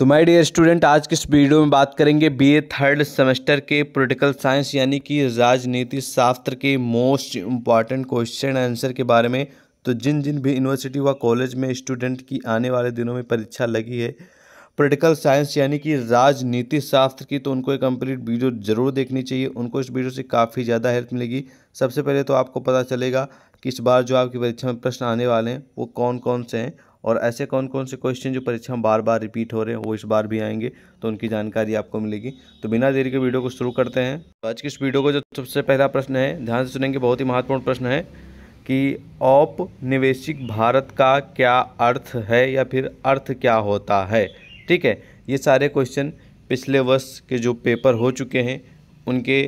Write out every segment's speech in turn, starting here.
तो my dear student आज के इस वीडियो में बात करेंगे बीए थर्ड सेमेस्टर के पॉलिटिकल साइंस यानी कि राजनीति शास्त्र के मोस्ट इम्पॉर्टेंट क्वेश्चन आंसर के बारे में तो जिन जिन भी यूनिवर्सिटी व कॉलेज में स्टूडेंट की आने वाले दिनों में परीक्षा लगी है पॉलिटिकल साइंस यानी कि राजनीति शास्त्र की तो उनको एक कम्प्लीट वीडियो ज़रूर देखनी चाहिए उनको इस वीडियो से काफ़ी ज़्यादा हेल्प मिलेगी सबसे पहले तो आपको पता चलेगा कि इस बार जो आपकी परीक्षा में प्रश्न आने वाले हैं वो कौन कौन से हैं और ऐसे कौन कौन से क्वेश्चन जो परीक्षा में बार बार रिपीट हो रहे हैं वो इस बार भी आएंगे तो उनकी जानकारी आपको मिलेगी तो बिना देरी के वीडियो को शुरू करते हैं तो आज की इस वीडियो को जो सबसे पहला प्रश्न है ध्यान से सुनेंगे बहुत ही महत्वपूर्ण प्रश्न है कि औपनिवेशिक भारत का क्या अर्थ है या फिर अर्थ क्या होता है ठीक है ये सारे क्वेश्चन पिछले वर्ष के जो पेपर हो चुके हैं उनके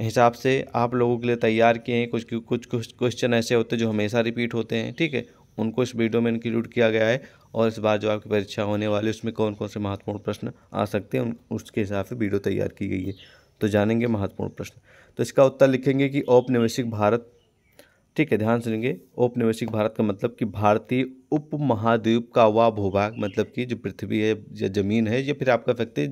हिसाब से आप लोगों के लिए तैयार किए हैं कुछ कुछ कुछ क्वेश्चन ऐसे होते हैं जो हमेशा रिपीट होते हैं ठीक है उनको इस वीडियो में इंक्लूड किया गया है और इस बार जो आपकी परीक्षा होने वाली है उसमें कौन कौन से महत्वपूर्ण प्रश्न आ सकते हैं उसके हिसाब से वीडियो तैयार की गई है तो जानेंगे महत्वपूर्ण प्रश्न तो इसका उत्तर लिखेंगे कि औपनिवेशिक भारत ठीक है ध्यान सुनेंगे औपनिवेशिक भारत का मतलब कि भारतीय उप महाद्वीप का वह भूभाग मतलब कि जो पृथ्वी है या जमीन है या फिर आप कह सकते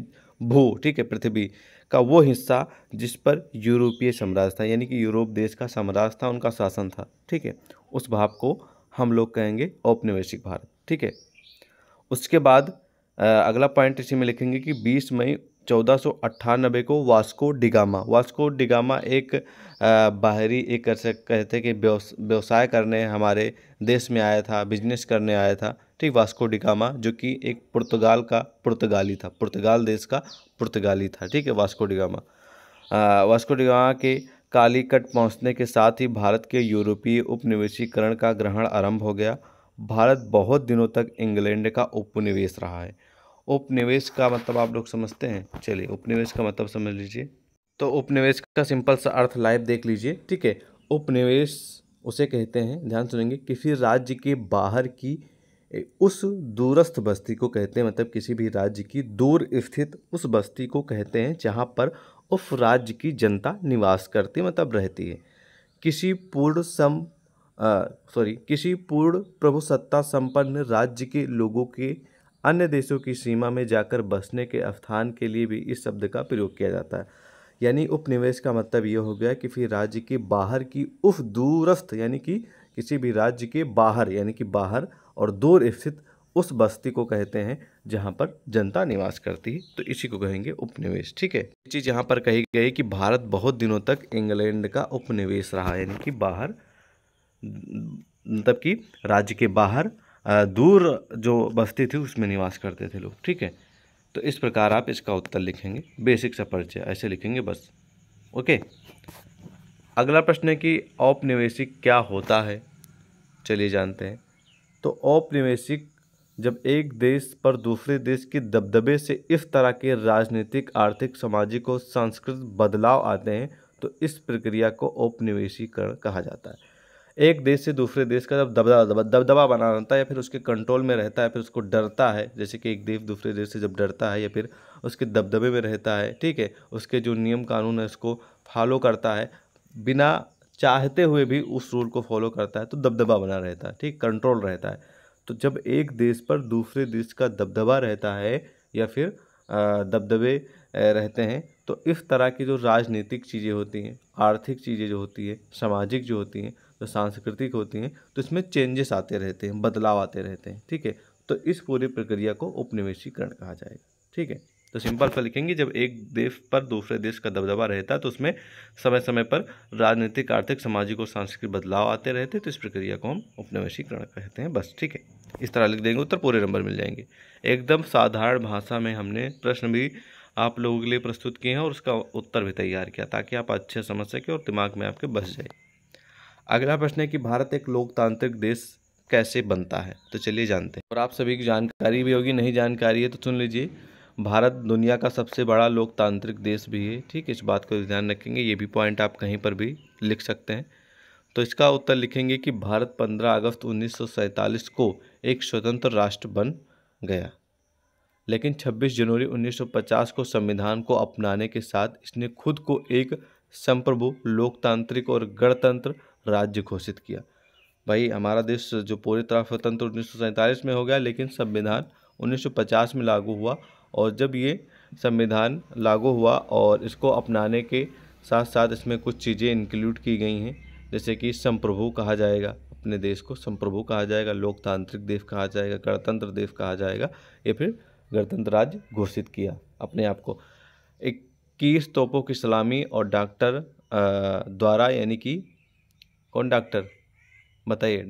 भू ठीक है पृथ्वी का वो हिस्सा जिस पर यूरोपीय साम्राज्य था यानी कि यूरोप देश का साम्राज्य था उनका शासन था ठीक है उस भाव को हम लोग कहेंगे औपनिवेशिक भारत ठीक है उसके बाद अगला पॉइंट इसी में लिखेंगे कि 20 मई चौदह को वास्को डिगामा वास्को डिगामा एक बाहरी एक कर सक कहते कि व्यवसाय करने हमारे देश में आया था बिजनेस करने आया था ठीक वास्को डिगामा जो कि एक पुर्तगाल का पुर्तगाली था पुर्तगाल देश का पुर्तगाली था ठीक है वास्को डिगामा वास्को डिगामा के कालीकट पहुंचने के साथ ही भारत के यूरोपीय उपनिवेशीकरण का ग्रहण आरंभ हो गया भारत बहुत दिनों तक इंग्लैंड का उपनिवेश रहा है उपनिवेश का मतलब आप लोग समझते हैं चलिए उपनिवेश का मतलब समझ लीजिए तो उपनिवेश का सिंपल सा अर्थ लाइव देख लीजिए ठीक है उपनिवेश उसे कहते हैं ध्यान सुनेंगे किसी राज्य के बाहर की उस दूरस्थ बस्ती को कहते हैं मतलब किसी भी राज्य की दूर स्थित उस बस्ती को कहते हैं जहाँ पर उस राज्य की जनता निवास करती मतलब रहती है किसी पूर्ण सम सॉरी किसी पूर्ण प्रभुसत्ता संपन्न राज्य के लोगों के अन्य देशों की सीमा में जाकर बसने के स्थान के लिए भी इस शब्द का प्रयोग किया जाता है यानी उपनिवेश का मतलब ये हो गया कि फिर राज्य के बाहर की उफ दूरस्थ यानी कि किसी भी राज्य के बाहर यानी कि बाहर और दूर स्थित उस बस्ती को कहते हैं जहाँ पर जनता निवास करती है तो इसी को कहेंगे उपनिवेश ठीक है ये चीज़ यहाँ पर कही गई कि भारत बहुत दिनों तक इंग्लैंड का उपनिवेश रहा यानी कि बाहर मतलब कि राज्य के बाहर दूर जो बस्ती थी उसमें निवास करते थे लोग ठीक है तो इस प्रकार आप इसका उत्तर लिखेंगे बेसिक सा परिचय ऐसे लिखेंगे बस ओके अगला प्रश्न है कि औपनिवेशिक क्या होता है चलिए जानते हैं तो औपनिवेशिक जब एक देश पर दूसरे देश के दबदबे से इस तरह के राजनीतिक आर्थिक सामाजिक और सांस्कृतिक बदलाव आते हैं तो इस प्रक्रिया को औपनिवेशीकरण कहा जाता है एक देश से दूसरे देश का जब दबदबा दबदबा बना रहता है या फिर उसके कंट्रोल में रहता है फिर उसको डरता है जैसे कि एक देश दूसरे देश से जब डरता है या फिर उसके दबदबे में रहता है ठीक है उसके जो नियम कानून है उसको फॉलो करता है बिना चाहते हुए भी उस रूल को फॉलो करता है तो दबदबा बना रहता है ठीक कंट्रोल रहता है तो जब एक देश पर दूसरे देश का दबदबा रहता है या फिर दबदबे रहते हैं तो इस तरह की जो राजनीतिक चीज़ें होती हैं आर्थिक चीज़ें जो होती हैं सामाजिक जो होती हैं जो सांस्कृतिक होती हैं तो इसमें चेंजेस आते रहते हैं बदलाव आते रहते हैं ठीक है तो इस पूरी प्रक्रिया को उपनिवेशीकरण कहा जाएगा ठीक है तो सिंपल सा लिखेंगे जब एक देश पर दूसरे देश का दबदबा रहता तो उसमें समय समय पर राजनीतिक आर्थिक सामाजिक और सांस्कृतिक बदलाव आते रहते तो इस प्रक्रिया को हम उपनिवेशीकरण कहते हैं बस ठीक है इस तरह लिख देंगे उत्तर पूरे नंबर मिल जाएंगे एकदम साधारण भाषा में हमने प्रश्न भी आप लोगों के लिए प्रस्तुत किए हैं और उसका उत्तर भी तैयार किया ताकि आप अच्छे समझ सकें और दिमाग में आपके बस जाए अगला प्रश्न है कि भारत एक लोकतांत्रिक देश कैसे बनता है तो चलिए जानते हैं और आप सभी की जानकारी भी होगी नहीं जानकारी है तो सुन लीजिए भारत दुनिया का सबसे बड़ा लोकतांत्रिक देश भी है ठीक है इस बात को ध्यान रखेंगे ये भी पॉइंट आप कहीं पर भी लिख सकते हैं तो इसका उत्तर लिखेंगे कि भारत 15 अगस्त उन्नीस को एक स्वतंत्र राष्ट्र बन गया लेकिन 26 जनवरी 1950 को संविधान को अपनाने के साथ इसने खुद को एक संप्रभु लोकतांत्रिक और गणतंत्र राज्य घोषित किया भाई हमारा देश जो पूरी तरह स्वतंत्र उन्नीस में हो गया लेकिन संविधान 1950 में लागू हुआ और जब ये संविधान लागू हुआ और इसको अपनाने के साथ साथ इसमें कुछ चीज़ें इंक्लूड की गई हैं जैसे कि संप्रभु कहा जाएगा अपने देश को संप्रभु कहा जाएगा लोकतांत्रिक देश कहा जाएगा गणतंत्र देश कहा जाएगा या फिर गणतंत्र राज्य घोषित किया अपने आप को इक्कीस तोपों की सलामी और डॉक्टर द्वारा यानी कि कौन डॉक्टर बताइए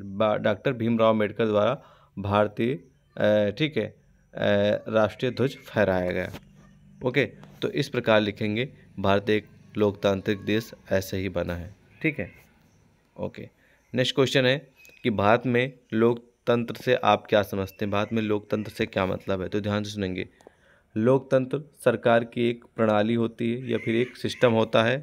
डॉक्टर भीमराव अम्बेडकर द्वारा भारतीय ठीक है राष्ट्रीय ध्वज फहराया गया ओके तो इस प्रकार लिखेंगे भारत एक लोकतांत्रिक देश ऐसे ही बना है ठीक है ओके नेक्स्ट क्वेश्चन है कि भारत में लोकतंत्र से आप क्या समझते हैं भारत में लोकतंत्र से क्या मतलब है तो ध्यान से सुनेंगे लोकतंत्र सरकार की एक प्रणाली होती है या फिर एक सिस्टम होता है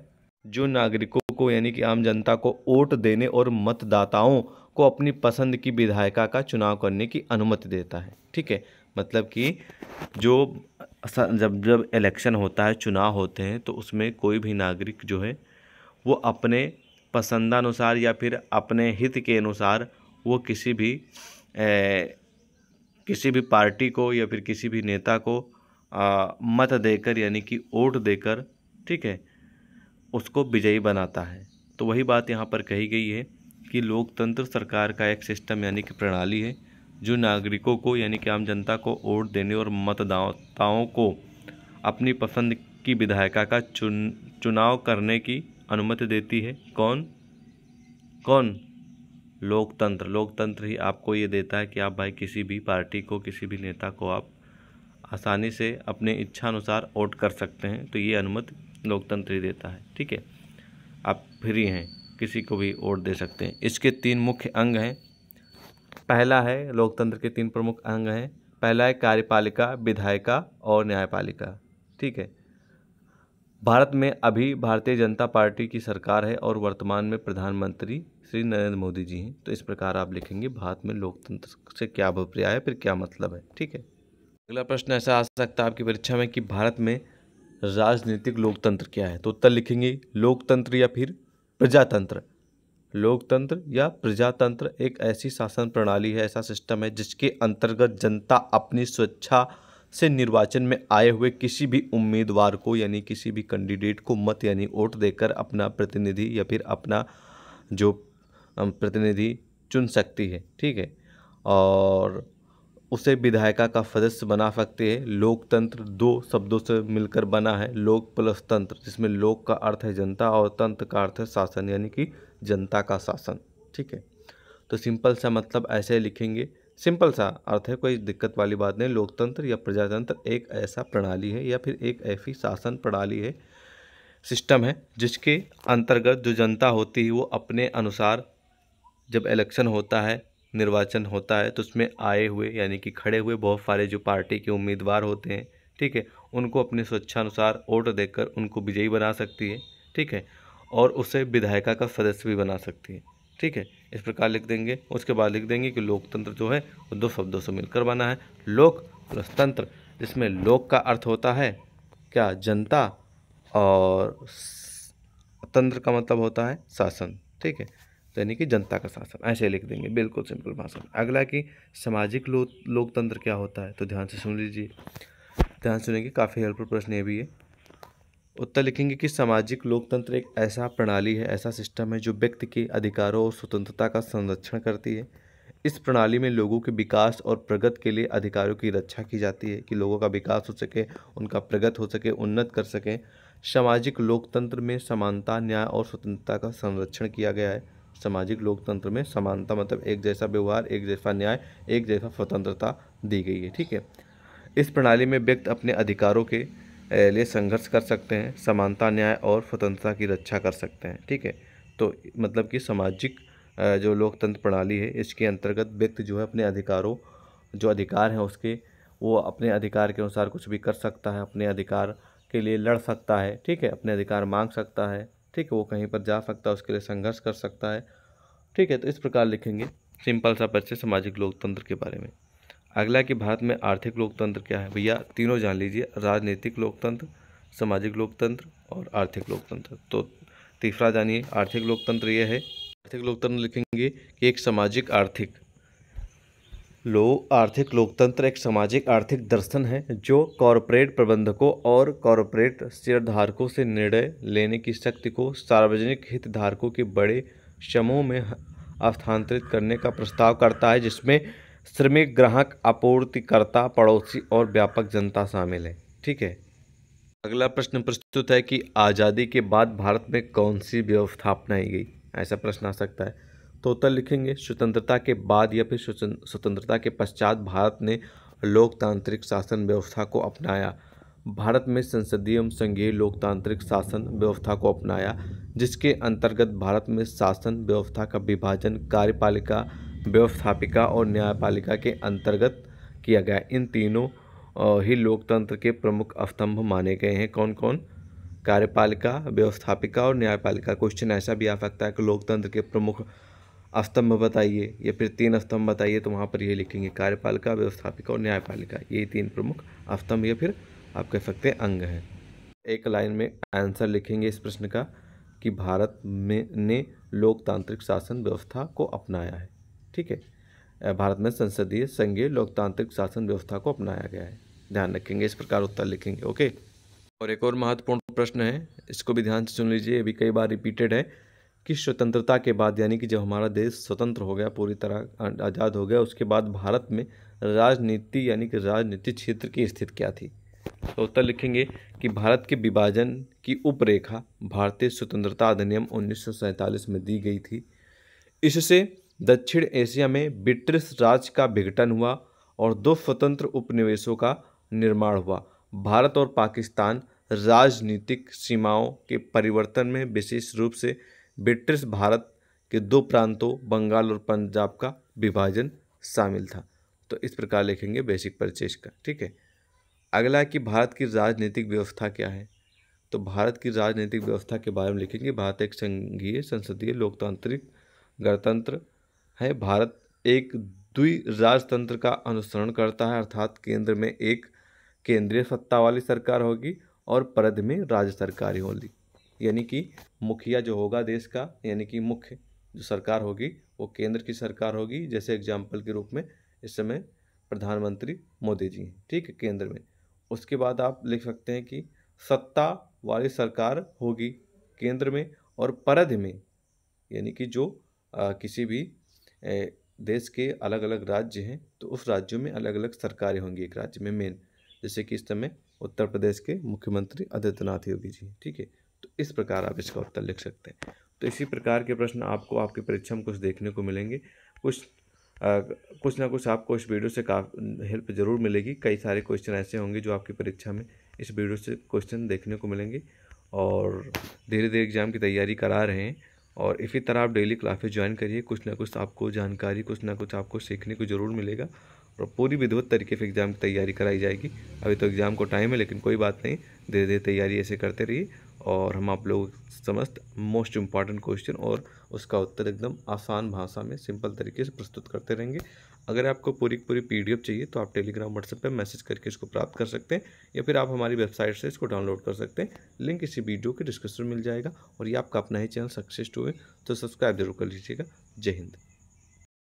जो नागरिकों को यानी कि आम जनता को वोट देने और मतदाताओं को अपनी पसंद की विधायिका का चुनाव करने की अनुमति देता है ठीक है मतलब कि जो जब जब इलेक्शन होता है चुनाव होते हैं तो उसमें कोई भी नागरिक जो है वो अपने पसंदानुसार या फिर अपने हित के अनुसार वो किसी भी ए, किसी भी पार्टी को या फिर किसी भी नेता को आ, मत देकर यानी कि वोट देकर ठीक है उसको विजयी बनाता है तो वही बात यहाँ पर कही गई है कि लोकतंत्र सरकार का एक सिस्टम यानी कि प्रणाली है जो नागरिकों को यानी कि आम जनता को वोट देने और मतदाताओं को अपनी पसंद की विधायिका का चुन चुनाव करने की अनुमति देती है कौन कौन लोकतंत्र लोकतंत्र ही आपको ये देता है कि आप भाई किसी भी पार्टी को किसी भी नेता को आप आसानी से अपने इच्छा अनुसार वोट कर सकते हैं तो ये अनुमति लोकतंत्र ही देता है ठीक है आप फ्री हैं किसी को भी वोट दे सकते हैं इसके तीन मुख्य अंग हैं पहला है लोकतंत्र के तीन प्रमुख अंग हैं पहला है कार्यपालिका विधायिका और न्यायपालिका ठीक है भारत में अभी भारतीय जनता पार्टी की सरकार है और वर्तमान में प्रधानमंत्री श्री नरेंद्र मोदी जी हैं तो इस प्रकार आप लिखेंगे भारत में लोकतंत्र से क्या अभिप्राय है फिर क्या मतलब है ठीक है अगला प्रश्न ऐसा आ सकता है आपकी परीक्षा में कि भारत में राजनीतिक लोकतंत्र क्या है तो उत्तर लिखेंगे लोकतंत्र या फिर प्रजातंत्र लोकतंत्र या प्रजातंत्र एक ऐसी शासन प्रणाली है ऐसा सिस्टम है जिसके अंतर्गत जनता अपनी स्वेच्छा से निर्वाचन में आए हुए किसी भी उम्मीदवार को यानी किसी भी कैंडिडेट को मत यानी वोट देकर अपना प्रतिनिधि या फिर अपना जो प्रतिनिधि चुन सकती है ठीक है और उसे विधायिका का सदस्य बना सकते हैं लोकतंत्र दो शब्दों से मिलकर बना है लोक प्लस तंत्र जिसमें लोक का अर्थ है जनता और तंत्र का अर्थ है शासन यानी कि जनता का शासन ठीक है तो सिंपल सा मतलब ऐसे लिखेंगे सिंपल सा अर्थ है कोई दिक्कत वाली बात नहीं लोकतंत्र या प्रजातंत्र एक ऐसा प्रणाली है या फिर एक ऐसी शासन प्रणाली है सिस्टम है जिसके अंतर्गत जो जनता होती है वो अपने अनुसार जब इलेक्शन होता है निर्वाचन होता है तो उसमें आए हुए यानी कि खड़े हुए बहुत सारे जो पार्टी के उम्मीदवार होते हैं ठीक है उनको अपने स्वेच्छानुसार वोट देकर उनको विजयी बना सकती है ठीक है और उसे विधायिका का सदस्य भी बना सकती है ठीक है इस प्रकार लिख देंगे उसके बाद लिख देंगे कि लोकतंत्र जो है वो दो शब्दों से मिलकर बना है लोक प्लस तंत्र जिसमें लोक का अर्थ होता है क्या जनता और तंत्र का मतलब होता है शासन ठीक है यानी कि जनता का शासन ऐसे लिख देंगे बिल्कुल सिंपल भाषा अगला कि सामाजिक लो, लोकतंत्र क्या होता है तो ध्यान से सुन लीजिए ध्यान सुनेंगे काफ़ी हेल्पफुल प्रश्न ये भी है उत्तर लिखेंगे कि सामाजिक लोकतंत्र एक ऐसा प्रणाली है ऐसा सिस्टम है जो व्यक्ति के अधिकारों और स्वतंत्रता का संरक्षण करती है इस प्रणाली में लोगों के विकास और प्रगति के लिए अधिकारों की रक्षा की जाती है कि लोगों का विकास हो सके उनका प्रगति हो सके उन्नत कर सकें सामाजिक लोकतंत्र में समानता न्याय और स्वतंत्रता का संरक्षण किया गया है सामाजिक लोकतंत्र में समानता मतलब एक जैसा व्यवहार एक जैसा न्याय एक जैसा स्वतंत्रता दी गई है ठीक है इस प्रणाली में व्यक्ति अपने अधिकारों के लिए संघर्ष कर सकते हैं समानता न्याय और स्वतंत्रता की रक्षा कर सकते हैं ठीक है तो मतलब कि सामाजिक जो लोकतंत्र प्रणाली है इसके अंतर्गत व्यक्ति जो है अपने अधिकारों जो अधिकार हैं उसके वो अपने अधिकार के अनुसार कुछ भी कर सकता है अपने अधिकार के लिए लड़ सकता है ठीक है अपने अधिकार मांग सकता है ठीक है वो कहीं पर जा सकता है उसके लिए संघर्ष कर सकता है ठीक है तो इस प्रकार लिखेंगे सिंपल सा परिचय सामाजिक लोकतंत्र के बारे में अगला कि भारत में आर्थिक लोकतंत्र क्या है भैया तीनों जान लीजिए राजनीतिक लोकतंत्र सामाजिक लोकतंत्र और आर्थिक लोकतंत्र तो तीसरा जानिए आर्थिक लोकतंत्र यह है आर्थिक लोकतंत्र लिखेंगे कि एक सामाजिक आर्थिक लो आर्थिक लोकतंत्र एक सामाजिक आर्थिक दर्शन है जो कॉरपोरेट प्रबंधकों और कॉरपोरेट शेयरधारकों से निर्णय लेने की शक्ति को सार्वजनिक हितधारकों के बड़े समूह में स्थानांतरित करने का प्रस्ताव करता है जिसमें श्रमिक ग्राहक आपूर्तिकर्ता पड़ोसी और व्यापक जनता शामिल है ठीक है अगला प्रश्न प्रस्तुत है कि आज़ादी के बाद भारत में कौन सी व्यवस्था अपनाई गई ऐसा प्रश्न आ सकता है तो उत्तर लिखेंगे स्वतंत्रता के बाद या फिर स्वतंत्रता के पश्चात भारत ने लोकतांत्रिक शासन व्यवस्था को अपनाया भारत में संसदीय एवं संघीय लोकतांत्रिक शासन व्यवस्था को अपनाया जिसके अंतर्गत भारत में शासन व्यवस्था का विभाजन कार्यपालिका व्यवस्थापिका और न्यायपालिका के अंतर्गत किया गया इन तीनों ही लोकतंत्र के प्रमुख स्तंभ माने गए हैं कौन कौन कार्यपालिका व्यवस्थापिका और न्यायपालिका क्वेश्चन ऐसा भी आ सकता है कि लोकतंत्र के प्रमुख स्तंभ बताइए या फिर तीन स्तंभ बताइए तो वहाँ पर ये लिखेंगे कार्यपालिका व्यवस्थापिका और न्यायपालिका ये तीन प्रमुख स्तंभ या फिर आप कह सकते हैं अंग हैं एक लाइन में आंसर लिखेंगे इस प्रश्न का कि भारत में ने लोकतांत्रिक शासन व्यवस्था को अपनाया है ठीक है भारत में संसदीय संघीय लोकतांत्रिक शासन व्यवस्था को अपनाया गया है ध्यान रखेंगे इस प्रकार उत्तर लिखेंगे ओके और एक और महत्वपूर्ण प्रश्न है इसको भी ध्यान से सुन लीजिए ये भी कई बार रिपीटेड है कि स्वतंत्रता के बाद यानी कि जब हमारा देश स्वतंत्र हो गया पूरी तरह अं-, आज़ाद हो गया उसके बाद भारत में राजनीति यानी कि राजनीतिक क्षेत्र की स्थिति क्या थी तो उत्तर लिखेंगे कि भारत के विभाजन की उपरेखा भारतीय स्वतंत्रता अधिनियम उन्नीस में दी गई थी इससे दक्षिण एशिया में ब्रिटिश राज का विघटन हुआ और दो स्वतंत्र उपनिवेशों का निर्माण हुआ भारत और पाकिस्तान राजनीतिक सीमाओं के परिवर्तन में विशेष रूप से ब्रिटिश भारत के दो प्रांतों बंगाल और पंजाब का विभाजन शामिल था तो इस प्रकार लिखेंगे बेसिक परचेज का ठीक है अगला है कि भारत की राजनीतिक व्यवस्था क्या है तो भारत की राजनीतिक व्यवस्था के बारे में लिखेंगे भारत एक संघीय संसदीय लोकतांत्रिक गणतंत्र है भारत एक द्वि राजतंत्र का अनुसरण करता है अर्थात केंद्र में एक केंद्रीय सत्ता वाली सरकार होगी और परिधि में राज्य सरकारी होगी यानी कि मुखिया जो होगा देश का यानी कि मुख्य जो सरकार होगी वो केंद्र की सरकार होगी जैसे एग्जाम्पल के रूप में इस समय प्रधानमंत्री मोदी जी हैं ठीक है केंद्र में उसके बाद आप लिख सकते हैं कि सत्ता वाली सरकार होगी केंद्र में और परध में यानी कि जो आ, किसी भी ए, देश के अलग अलग राज्य हैं तो उस राज्यों में अलग अलग सरकारें होंगी एक राज्य में मेन जैसे कि इस समय उत्तर प्रदेश के मुख्यमंत्री आदित्यनाथ योगी जी ठीक है तो इस प्रकार आप इसका उत्तर लिख सकते हैं तो इसी प्रकार के प्रश्न आपको आपकी परीक्षा में कुछ देखने को मिलेंगे कुछ आ, कुछ ना कुछ आपको इस वीडियो से काफ़ी हेल्प ज़रूर मिलेगी कई सारे क्वेश्चन ऐसे होंगे जो आपकी परीक्षा में इस वीडियो से क्वेश्चन देखने को मिलेंगे और धीरे धीरे एग्ज़ाम की तैयारी करा रहे हैं और इसी तरह आप डेली क्लासेस ज्वाइन करिए कुछ ना कुछ आपको जानकारी कुछ ना कुछ आपको सीखने को ज़रूर मिलेगा और पूरी विधिवत तरीके से एग्ज़ाम की तैयारी कराई जाएगी अभी तो एग्ज़ाम को टाइम है लेकिन कोई बात नहीं धीरे धीरे तैयारी ऐसे करते रहिए और हम आप लोग समस्त मोस्ट इम्पॉर्टेंट क्वेश्चन और उसका उत्तर एकदम आसान भाषा में सिंपल तरीके से प्रस्तुत करते रहेंगे अगर आपको पूरी पूरी पीडीएफ चाहिए तो आप टेलीग्राम व्हाट्सएप पर मैसेज करके इसको प्राप्त कर सकते हैं या फिर आप हमारी वेबसाइट से इसको डाउनलोड कर सकते हैं लिंक इसी वीडियो के डिस्क्रिप्शन में मिल जाएगा और ये आपका अपना ही चैनल सक्सेस टू है तो सब्सक्राइब जरूर कर लीजिएगा जय हिंद